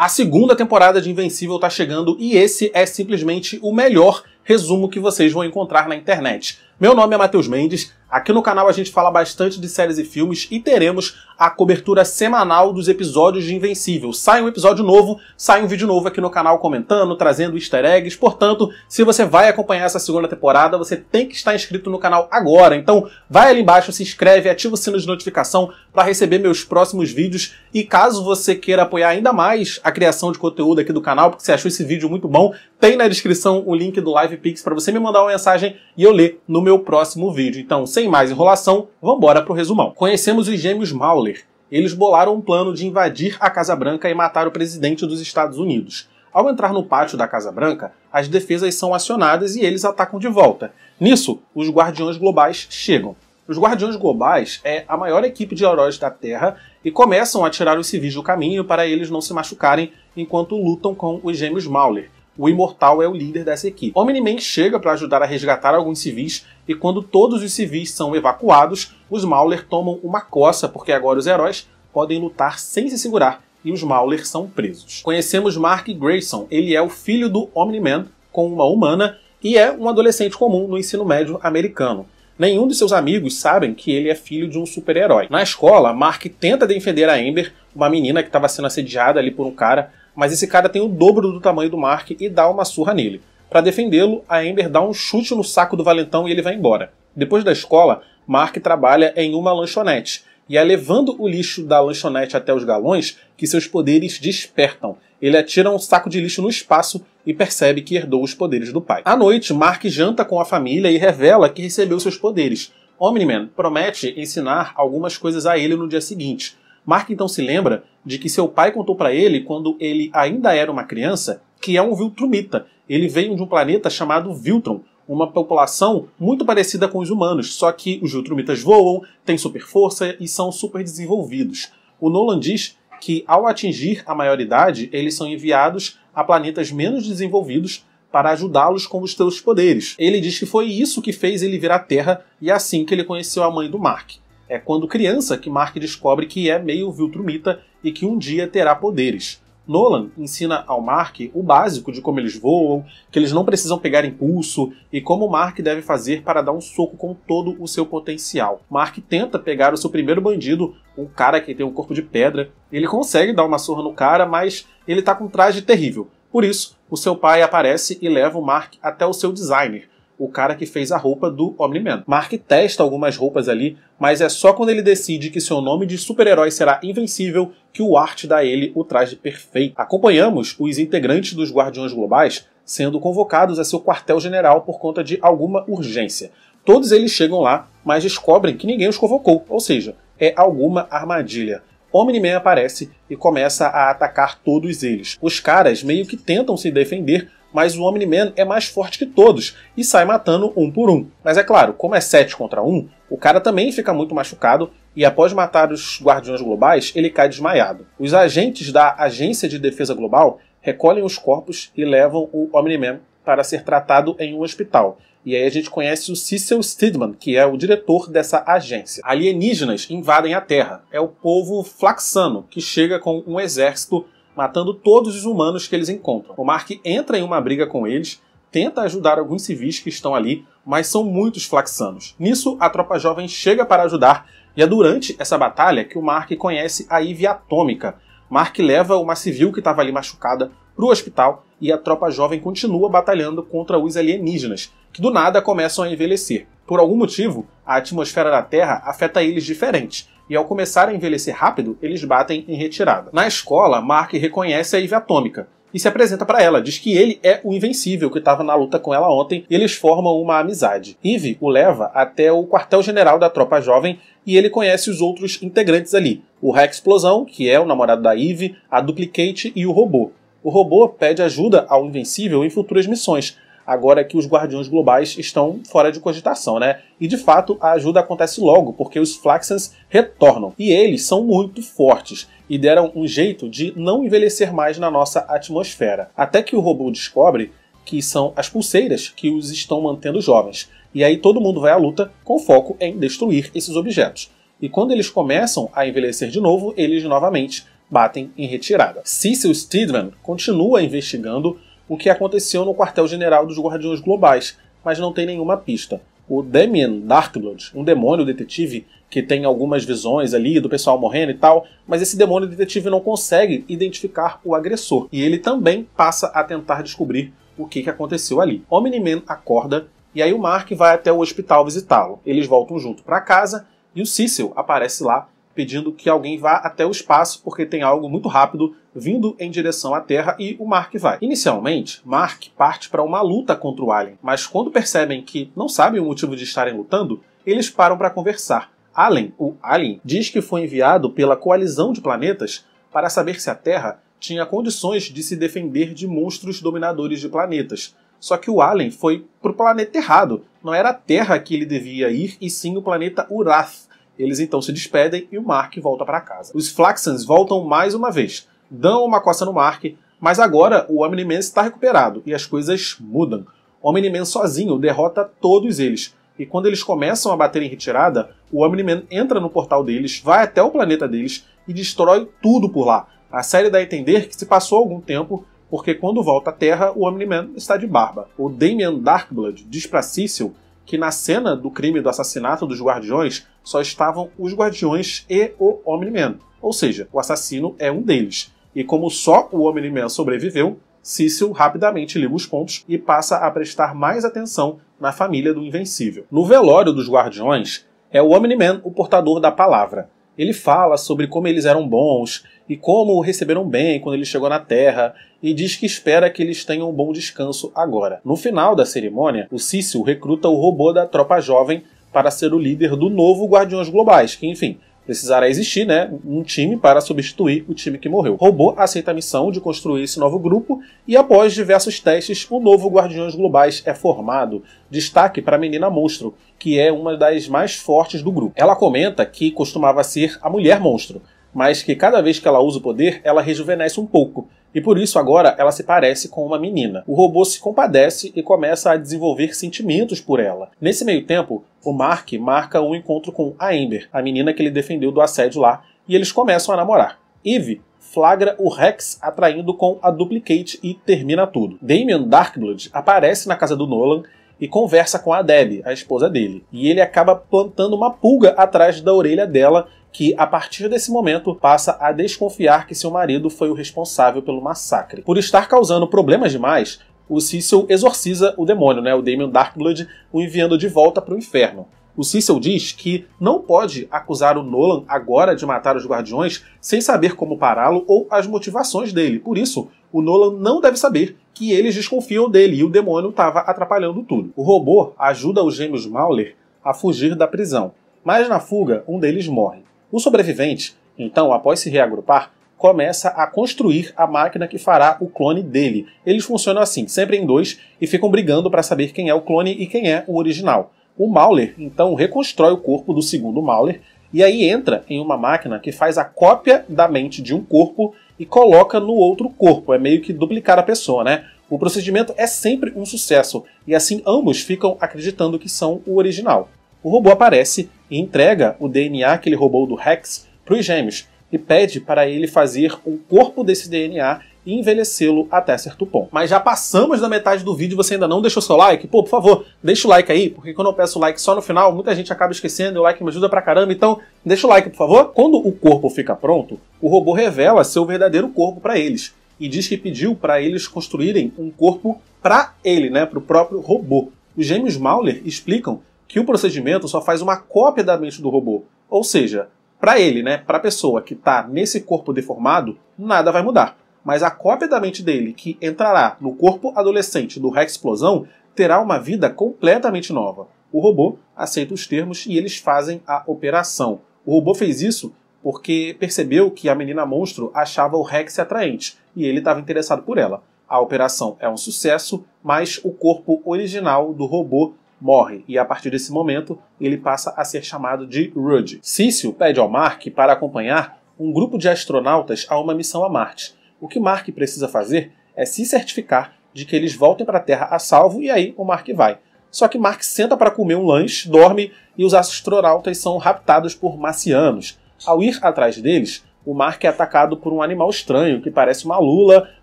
A segunda temporada de Invencível está chegando e esse é simplesmente o melhor resumo que vocês vão encontrar na internet. Meu nome é Matheus Mendes, aqui no canal a gente fala bastante de séries e filmes e teremos a cobertura semanal dos episódios de Invencível. Sai um episódio novo, sai um vídeo novo aqui no canal comentando, trazendo easter eggs. Portanto, se você vai acompanhar essa segunda temporada, você tem que estar inscrito no canal agora. Então, vai ali embaixo, se inscreve, ativa o sino de notificação para receber meus próximos vídeos. E caso você queira apoiar ainda mais a criação de conteúdo aqui do canal, porque você achou esse vídeo muito bom, tem na descrição o link do Live Pix para você me mandar uma mensagem e eu ler no meu meu próximo vídeo. Então, sem mais enrolação, vamos embora pro resumão. Conhecemos os gêmeos Mauler. Eles bolaram um plano de invadir a Casa Branca e matar o presidente dos Estados Unidos. Ao entrar no pátio da Casa Branca, as defesas são acionadas e eles atacam de volta. Nisso, os Guardiões Globais chegam. Os Guardiões Globais é a maior equipe de heróis da Terra e começam a tirar os civis do caminho para eles não se machucarem enquanto lutam com os Gêmeos Mauler o Imortal é o líder dessa equipe. Omni-Man chega para ajudar a resgatar alguns civis e quando todos os civis são evacuados, os Mauler tomam uma coça porque agora os heróis podem lutar sem se segurar e os Mauler são presos. Conhecemos Mark Grayson, ele é o filho do Omni-Man com uma humana e é um adolescente comum no ensino médio americano. Nenhum de seus amigos sabem que ele é filho de um super-herói. Na escola, Mark tenta defender a Amber, uma menina que estava sendo assediada ali por um cara mas esse cara tem o dobro do tamanho do Mark e dá uma surra nele. Para defendê-lo, a Amber dá um chute no saco do valentão e ele vai embora. Depois da escola, Mark trabalha em uma lanchonete e é levando o lixo da lanchonete até os galões que seus poderes despertam. Ele atira um saco de lixo no espaço e percebe que herdou os poderes do pai. À noite, Mark janta com a família e revela que recebeu seus poderes. Omni-Man promete ensinar algumas coisas a ele no dia seguinte, Mark então se lembra de que seu pai contou para ele, quando ele ainda era uma criança, que é um Viltrumita. Ele veio de um planeta chamado Viltron, uma população muito parecida com os humanos, só que os Viltrumitas voam, têm super força e são super desenvolvidos. O Nolan diz que, ao atingir a maioridade, eles são enviados a planetas menos desenvolvidos para ajudá-los com os seus poderes. Ele diz que foi isso que fez ele vir à Terra e é assim que ele conheceu a mãe do Mark é quando criança que Mark descobre que é meio Viltrumita e que um dia terá poderes. Nolan ensina ao Mark o básico de como eles voam, que eles não precisam pegar impulso e como o Mark deve fazer para dar um soco com todo o seu potencial. Mark tenta pegar o seu primeiro bandido, um cara que tem um corpo de pedra. Ele consegue dar uma surra no cara, mas ele tá com um traje terrível. Por isso, o seu pai aparece e leva o Mark até o seu designer, o cara que fez a roupa do Omni-Man. Mark testa algumas roupas ali, mas é só quando ele decide que seu nome de super-herói será invencível que o Art dá a ele o traje perfeito. Acompanhamos os integrantes dos Guardiões Globais sendo convocados a seu quartel-general por conta de alguma urgência. Todos eles chegam lá, mas descobrem que ninguém os convocou, ou seja, é alguma armadilha. Omni-Man aparece e começa a atacar todos eles. Os caras meio que tentam se defender, mas o Omni-Man é mais forte que todos e sai matando um por um. Mas é claro, como é 7 contra 1, o cara também fica muito machucado e após matar os Guardiões Globais, ele cai desmaiado. Os agentes da Agência de Defesa Global recolhem os corpos e levam o Omni-Man para ser tratado em um hospital. E aí a gente conhece o Cecil Stidman, que é o diretor dessa agência. Alienígenas invadem a Terra. É o povo flaxano que chega com um exército matando todos os humanos que eles encontram. O Mark entra em uma briga com eles, tenta ajudar alguns civis que estão ali, mas são muitos flaxanos. Nisso, a tropa jovem chega para ajudar, e é durante essa batalha que o Mark conhece a Ivy Atômica. Mark leva uma civil que estava ali machucada para o hospital e a tropa jovem continua batalhando contra os alienígenas, que do nada começam a envelhecer. Por algum motivo, a atmosfera da Terra afeta eles diferente, e ao começar a envelhecer rápido, eles batem em retirada. Na escola, Mark reconhece a Ivy Atômica, e se apresenta para ela, diz que ele é o invencível que estava na luta com ela ontem, e eles formam uma amizade. Eve o leva até o quartel-general da tropa jovem e ele conhece os outros integrantes ali: o Rex Explosão, que é o namorado da Eve, a Duplicate e o robô. O robô pede ajuda ao invencível em futuras missões, agora que os Guardiões Globais estão fora de cogitação, né? E de fato, a ajuda acontece logo, porque os Flaxans retornam. E eles são muito fortes e deram um jeito de não envelhecer mais na nossa atmosfera. Até que o robô descobre que são as pulseiras que os estão mantendo jovens. E aí todo mundo vai à luta com foco em destruir esses objetos. E quando eles começam a envelhecer de novo, eles novamente batem em retirada. Cecil Stedman continua investigando o que aconteceu no quartel-general dos Guardiões Globais, mas não tem nenhuma pista. O Damien Darkblood, um demônio detetive que tem algumas visões ali do pessoal morrendo e tal, mas esse demônio detetive não consegue identificar o agressor e ele também passa a tentar descobrir o que, aconteceu ali. Omni-Man acorda e aí o Mark vai até o hospital visitá-lo. Eles voltam junto para casa e o Cecil aparece lá pedindo que alguém vá até o espaço porque tem algo muito rápido vindo em direção à Terra e o Mark vai. Inicialmente, Mark parte para uma luta contra o alien, mas quando percebem que não sabem o motivo de estarem lutando, eles param para conversar. Allen, o Alien, diz que foi enviado pela coalizão de planetas para saber se a Terra tinha condições de se defender de monstros dominadores de planetas. Só que o Alien foi para o planeta errado. Não era a Terra que ele devia ir, e sim o planeta Urath, eles então se despedem e o Mark volta para casa. Os Flaxans voltam mais uma vez, dão uma coça no Mark, mas agora o Omni-Man está recuperado e as coisas mudam. O Omni-Man sozinho derrota todos eles, e quando eles começam a bater em retirada, o Omni-Man entra no portal deles, vai até o planeta deles e destrói tudo por lá. A série dá a entender que se passou algum tempo, porque quando volta à Terra, o Omni-Man está de barba. O Damien Darkblood diz para Cecil que na cena do crime do assassinato dos Guardiões, só estavam os Guardiões e o Omni-Man. Ou seja, o assassino é um deles. E como só o Omni-Man sobreviveu, Cecil rapidamente liga os pontos e passa a prestar mais atenção na família do Invencível. No velório dos Guardiões, é o Omni-Man o portador da palavra. Ele fala sobre como eles eram bons e como o receberam bem quando ele chegou na Terra e diz que espera que eles tenham um bom descanso agora. No final da cerimônia, o Cecil recruta o robô da tropa jovem para ser o líder do novo Guardiões Globais, que, enfim, precisará existir, né, um time para substituir o time que morreu. Robô aceita a missão de construir esse novo grupo e após diversos testes, o novo Guardiões Globais é formado. Destaque para a menina monstro, que é uma das mais fortes do grupo. Ela comenta que costumava ser a mulher monstro, mas que cada vez que ela usa o poder, ela rejuvenesce um pouco, e por isso agora ela se parece com uma menina. O robô se compadece e começa a desenvolver sentimentos por ela. Nesse meio tempo, o Mark marca um encontro com a Amber, a menina que ele defendeu do assédio lá, e eles começam a namorar. Eve flagra o Rex atraindo com a Duplicate e termina tudo. Damien Darkblood aparece na casa do Nolan e conversa com a Deb, a esposa dele, e ele acaba plantando uma pulga atrás da orelha dela que, a partir desse momento, passa a desconfiar que seu marido foi o responsável pelo massacre. Por estar causando problemas demais, o Cecil exorciza o demônio, né, o Damon Darkblood, o enviando de volta para o inferno. O Cecil diz que não pode acusar o Nolan agora de matar os guardiões sem saber como pará-lo ou as motivações dele. Por isso, o Nolan não deve saber que eles desconfiam dele e o demônio estava atrapalhando tudo. O robô ajuda os gêmeos Mauler a fugir da prisão, mas na fuga um deles morre. O sobrevivente, então, após se reagrupar, começa a construir a máquina que fará o clone dele. Eles funcionam assim, sempre em dois, e ficam brigando para saber quem é o clone e quem é o original. O Mauler, então, reconstrói o corpo do segundo Mauler e aí entra em uma máquina que faz a cópia da mente de um corpo e coloca no outro corpo. É meio que duplicar a pessoa, né? O procedimento é sempre um sucesso, e assim ambos ficam acreditando que são o original o robô aparece e entrega o DNA que ele roubou do Rex para os gêmeos e pede para ele fazer o corpo desse DNA e envelhecê-lo até certo ponto. Mas já passamos da metade do vídeo, você ainda não deixou seu like? Pô, por favor, deixa o like aí, porque quando eu peço like só no final, muita gente acaba esquecendo, e o like me ajuda pra caramba, então deixa o like, por favor. Quando o corpo fica pronto, o robô revela seu verdadeiro corpo para eles e diz que pediu para eles construírem um corpo para ele, né, para o próprio robô. Os gêmeos Mauler explicam que o procedimento só faz uma cópia da mente do robô. Ou seja, para ele, né, para a pessoa que está nesse corpo deformado, nada vai mudar. Mas a cópia da mente dele, que entrará no corpo adolescente do Rex Explosão, terá uma vida completamente nova. O robô aceita os termos e eles fazem a operação. O robô fez isso porque percebeu que a menina monstro achava o Rex atraente e ele estava interessado por ela. A operação é um sucesso, mas o corpo original do robô morre e a partir desse momento ele passa a ser chamado de Rudy. Cício pede ao Mark para acompanhar um grupo de astronautas a uma missão a Marte. O que Mark precisa fazer é se certificar de que eles voltem para a Terra a salvo e aí o Mark vai. Só que Mark senta para comer um lanche, dorme e os astronautas são raptados por marcianos. Ao ir atrás deles, o Mark é atacado por um animal estranho que parece uma lula,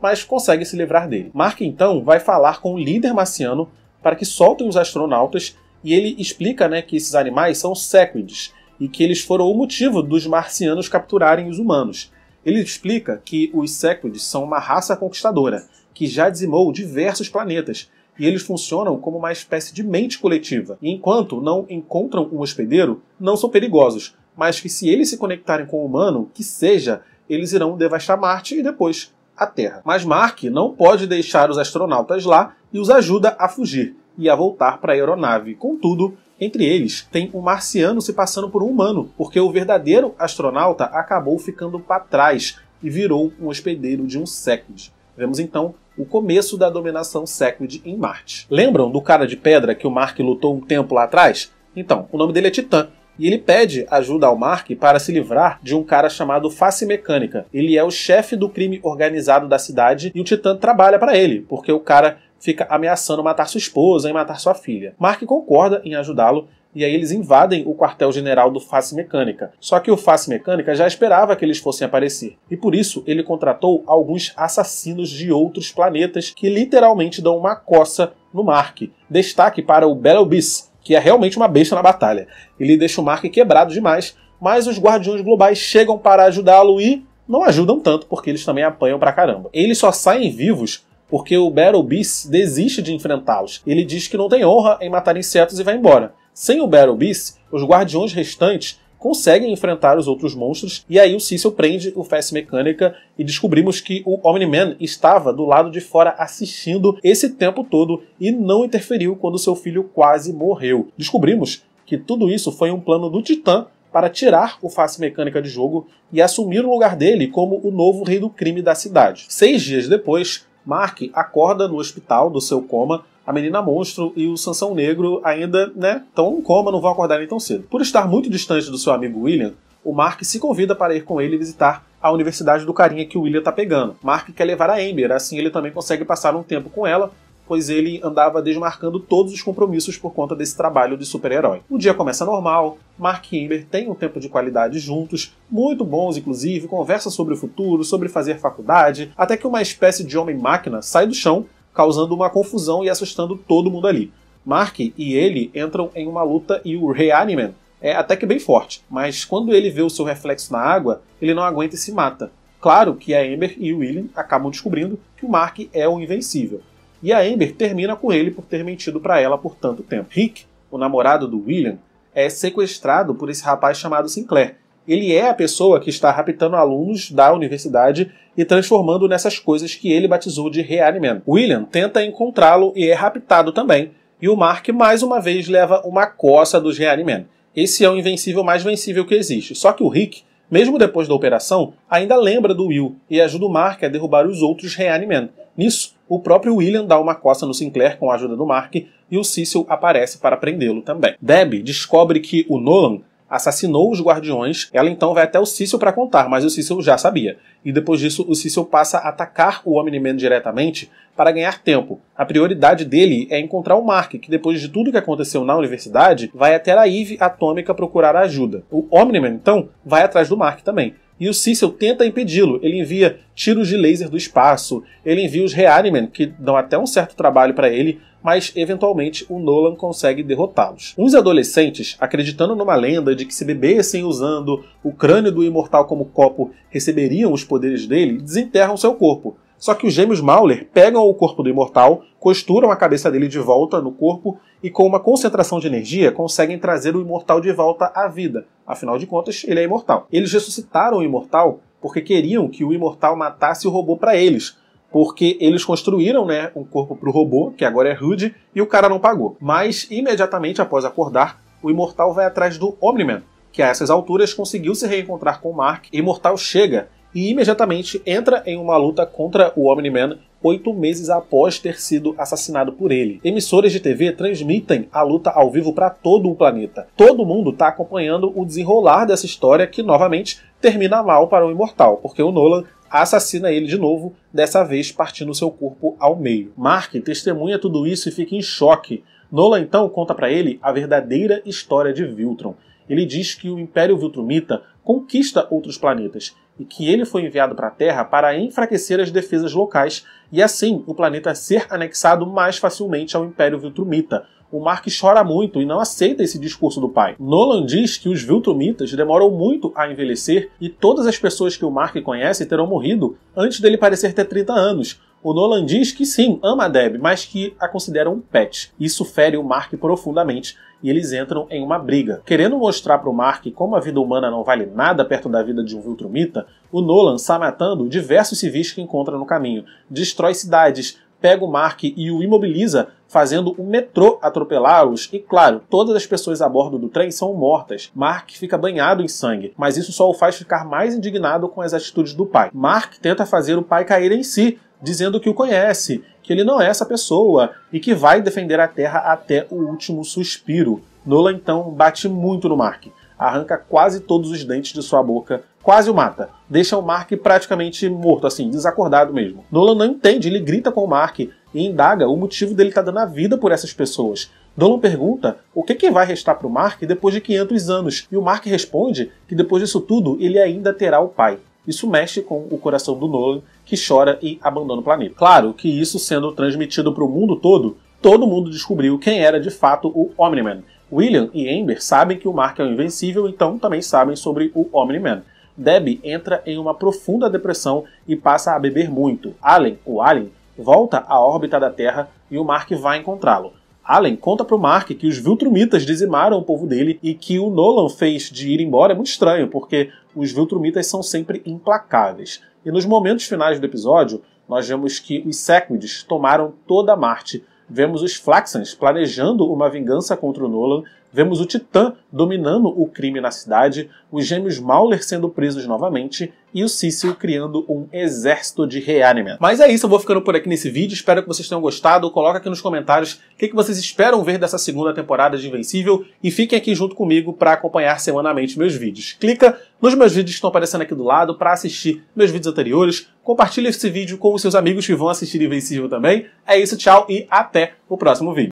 mas consegue se livrar dele. Mark então vai falar com o líder marciano para que soltem os astronautas, e ele explica né, que esses animais são séquides e que eles foram o motivo dos marcianos capturarem os humanos. Ele explica que os séquides são uma raça conquistadora que já dizimou diversos planetas e eles funcionam como uma espécie de mente coletiva. E enquanto não encontram um hospedeiro, não são perigosos, mas que se eles se conectarem com o humano, que seja, eles irão devastar Marte e depois à Terra. Mas Mark não pode deixar os astronautas lá e os ajuda a fugir e a voltar para a aeronave. Contudo, entre eles, tem um marciano se passando por um humano, porque o verdadeiro astronauta acabou ficando para trás e virou um hospedeiro de um Second. Vemos então o começo da dominação Second em Marte. Lembram do cara de pedra que o Mark lutou um tempo lá atrás? Então, o nome dele é Titã, e ele pede ajuda ao Mark para se livrar de um cara chamado Face Mecânica. Ele é o chefe do crime organizado da cidade e o Titã trabalha para ele, porque o cara fica ameaçando matar sua esposa e matar sua filha. Mark concorda em ajudá-lo e aí eles invadem o quartel-general do Face Mecânica. Só que o Face Mecânica já esperava que eles fossem aparecer, e por isso ele contratou alguns assassinos de outros planetas que literalmente dão uma coça no Mark. Destaque para o Battle Beast, que é realmente uma besta na batalha. Ele deixa o Mark quebrado demais, mas os Guardiões Globais chegam para ajudá-lo e não ajudam tanto, porque eles também apanham pra caramba. Eles só saem vivos porque o Battle Beast desiste de enfrentá-los. Ele diz que não tem honra em matar insetos e vai embora. Sem o Battle Beast, os Guardiões restantes conseguem enfrentar os outros monstros, e aí o Cecil prende o Fast Mecânica e descobrimos que o Omni-Man estava do lado de fora assistindo esse tempo todo e não interferiu quando seu filho quase morreu. Descobrimos que tudo isso foi um plano do Titã para tirar o Face Mecânica de jogo e assumir o lugar dele como o novo rei do crime da cidade. Seis dias depois, Mark acorda no hospital do seu coma a menina monstro e o Sansão Negro ainda, né, estão em coma, não vão acordar nem tão cedo. Por estar muito distante do seu amigo William, o Mark se convida para ir com ele visitar a universidade do carinha que o William tá pegando. Mark quer levar a Amber, assim ele também consegue passar um tempo com ela, pois ele andava desmarcando todos os compromissos por conta desse trabalho de super-herói. O dia começa normal, Mark e Amber têm um tempo de qualidade juntos, muito bons inclusive, conversa sobre o futuro, sobre fazer faculdade, até que uma espécie de homem-máquina sai do chão causando uma confusão e assustando todo mundo ali. Mark e ele entram em uma luta e o Reaniman é até que bem forte, mas quando ele vê o seu reflexo na água, ele não aguenta e se mata. Claro que a Amber e o William acabam descobrindo que o Mark é o invencível. E a Amber termina com ele por ter mentido para ela por tanto tempo. Rick, o namorado do William, é sequestrado por esse rapaz chamado Sinclair, ele é a pessoa que está raptando alunos da universidade e transformando nessas coisas que ele batizou de Reanimen. William tenta encontrá-lo e é raptado também, e o Mark mais uma vez leva uma coça dos Reanimen. Esse é o invencível mais vencível que existe, só que o Rick, mesmo depois da operação, ainda lembra do Will e ajuda o Mark a derrubar os outros Reanimen. Nisso, o próprio William dá uma coça no Sinclair com a ajuda do Mark e o Cecil aparece para prendê-lo também. Debbie descobre que o Nolan assassinou os guardiões, ela então vai até o Cecil para contar, mas o Cecil já sabia. E depois disso, o Cecil passa a atacar o Omni-Man diretamente para ganhar tempo. A prioridade dele é encontrar o Mark, que depois de tudo que aconteceu na universidade, vai até a Eve Atômica procurar ajuda. O Omni-Man, então, vai atrás do Mark também. E o Cecil tenta impedi-lo. Ele envia tiros de laser do espaço, ele envia os Reanimen, que dão até um certo trabalho para ele, mas eventualmente o Nolan consegue derrotá-los. Uns adolescentes, acreditando numa lenda de que se bebessem usando o crânio do imortal como copo, receberiam os poderes dele, desenterram seu corpo. Só que os gêmeos Mauler pegam o corpo do imortal, costuram a cabeça dele de volta no corpo e, com uma concentração de energia, conseguem trazer o imortal de volta à vida. Afinal de contas, ele é imortal. Eles ressuscitaram o imortal porque queriam que o imortal matasse o robô para eles, porque eles construíram né, um corpo para o robô, que agora é Rude, e o cara não pagou. Mas imediatamente após acordar, o Imortal vai atrás do Omniman, que a essas alturas conseguiu se reencontrar com o Mark. E Imortal chega e imediatamente entra em uma luta contra o Omni-Man oito meses após ter sido assassinado por ele. Emissoras de TV transmitem a luta ao vivo para todo o planeta. Todo mundo está acompanhando o desenrolar dessa história que novamente termina mal para o Imortal, porque o Nolan assassina ele de novo, dessa vez partindo seu corpo ao meio. Mark testemunha tudo isso e fica em choque. Nolan então conta para ele a verdadeira história de Viltron. Ele diz que o Império Viltrumita conquista outros planetas e que ele foi enviado para a Terra para enfraquecer as defesas locais e assim o planeta ser anexado mais facilmente ao Império Viltrumita. O Mark chora muito e não aceita esse discurso do pai. Nolan diz que os Viltrumitas demoram muito a envelhecer e todas as pessoas que o Mark conhece terão morrido antes dele parecer ter 30 anos, o Nolan diz que sim, ama a Deb, mas que a considera um pet. Isso fere o Mark profundamente, e eles entram em uma briga. Querendo mostrar para o Mark como a vida humana não vale nada perto da vida de um Viltrumita, o Nolan sai matando diversos civis que encontra no caminho, destrói cidades, pega o Mark e o imobiliza, fazendo o metrô atropelá-los, e claro, todas as pessoas a bordo do trem são mortas. Mark fica banhado em sangue, mas isso só o faz ficar mais indignado com as atitudes do pai. Mark tenta fazer o pai cair em si, dizendo que o conhece, que ele não é essa pessoa e que vai defender a Terra até o último suspiro. Nola então bate muito no Mark, arranca quase todos os dentes de sua boca, quase o mata, deixa o Mark praticamente morto, assim, desacordado mesmo. Nola não entende, ele grita com o Mark e indaga o motivo dele estar tá dando a vida por essas pessoas. Nolan pergunta o que, que vai restar para o Mark depois de 500 anos, e o Mark responde que depois disso tudo ele ainda terá o pai. Isso mexe com o coração do Nolan que chora e abandona o planeta. Claro que isso sendo transmitido para o mundo todo, todo mundo descobriu quem era de fato o Omni-Man. William e Amber sabem que o Mark é o invencível, então também sabem sobre o Omni-Man. Debbie entra em uma profunda depressão e passa a beber muito. Allen, o Alien, volta à órbita da Terra e o Mark vai encontrá-lo. Allen conta para o Mark que os Viltrumitas dizimaram o povo dele e que o Nolan fez de ir embora é muito estranho, porque os Viltrumitas são sempre implacáveis. E nos momentos finais do episódio, nós vemos que os Sequids tomaram toda a Marte. Vemos os Flaxans planejando uma vingança contra o Nolan Vemos o Titã dominando o crime na cidade, os gêmeos Mauler sendo presos novamente e o Cício criando um exército de reanimation. Mas é isso, eu vou ficando por aqui nesse vídeo, espero que vocês tenham gostado. Coloca aqui nos comentários o que, que vocês esperam ver dessa segunda temporada de Invencível e fiquem aqui junto comigo para acompanhar semanalmente meus vídeos. Clica nos meus vídeos que estão aparecendo aqui do lado para assistir meus vídeos anteriores. Compartilhe esse vídeo com os seus amigos que vão assistir Invencível também. É isso, tchau e até o próximo vídeo.